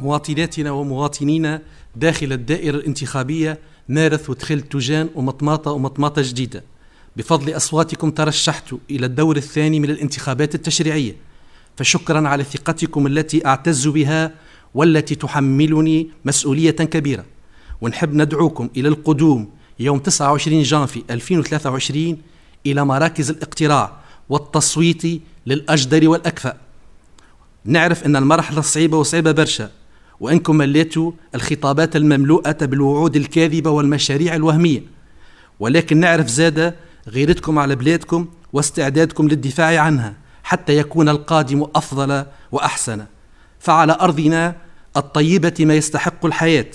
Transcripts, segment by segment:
مواطناتنا ومواطنينا داخل الدائرة الانتخابية مارث وتخل تجان ومطماطة ومطماطة جديدة بفضل أصواتكم ترشحت إلى الدور الثاني من الانتخابات التشريعية فشكرا على ثقتكم التي أعتز بها والتي تحملني مسؤولية كبيرة ونحب ندعوكم إلى القدوم يوم 29 جانفي 2023 إلى مراكز الاقتراع والتصويت للأجدر والأكفأ نعرف أن المرحلة صعيبة وصعيبة برشا وانكم مليتوا الخطابات المملوءه بالوعود الكاذبه والمشاريع الوهميه ولكن نعرف زاد غيرتكم على بلادكم واستعدادكم للدفاع عنها حتى يكون القادم افضل واحسن فعلى ارضنا الطيبه ما يستحق الحياه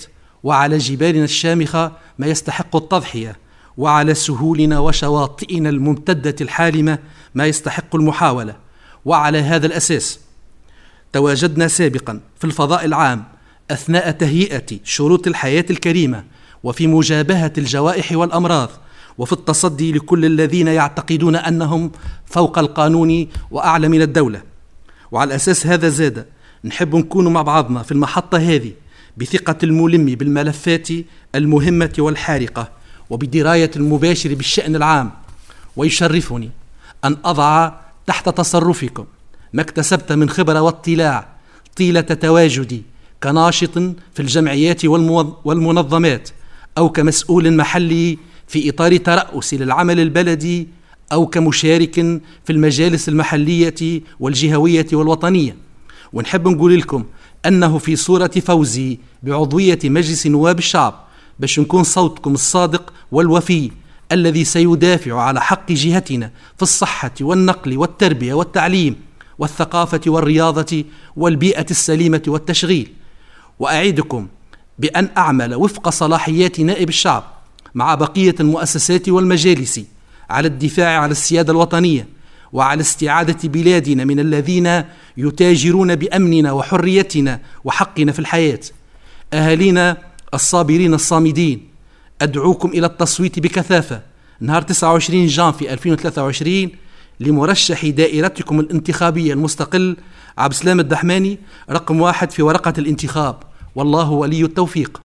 وعلى جبالنا الشامخه ما يستحق التضحيه وعلى سهولنا وشواطئنا الممتده الحالمه ما يستحق المحاوله وعلى هذا الاساس تواجدنا سابقا في الفضاء العام اثناء تهيئه شروط الحياه الكريمه وفي مجابهه الجوائح والامراض وفي التصدي لكل الذين يعتقدون انهم فوق القانون واعلى من الدوله وعلى اساس هذا زاد نحب نكون مع بعضنا في المحطه هذه بثقه الملم بالملفات المهمه والحارقه وبدرايه المباشر بالشان العام ويشرفني ان اضع تحت تصرفكم ما اكتسبت من خبره واطلاع طيله تواجدي كناشط في الجمعيات والمنظمات أو كمسؤول محلي في إطار ترأس للعمل البلدي أو كمشارك في المجالس المحلية والجهوية والوطنية ونحب نقول لكم أنه في صورة فوزي بعضوية مجلس نواب الشعب باش نكون صوتكم الصادق والوفي الذي سيدافع على حق جهتنا في الصحة والنقل والتربية والتعليم والثقافة والرياضة والبيئة السليمة والتشغيل وأعيدكم بأن أعمل وفق صلاحيات نائب الشعب مع بقية المؤسسات والمجالس على الدفاع على السيادة الوطنية وعلى استعادة بلادنا من الذين يتاجرون بأمننا وحريتنا وحقنا في الحياة أهالينا الصابرين الصامدين أدعوكم إلى التصويت بكثافة نهار 29 جان في 2023 لمرشح دائرتكم الانتخابية المستقل عبد السلام الدحماني رقم واحد في ورقة الانتخاب والله ولي التوفيق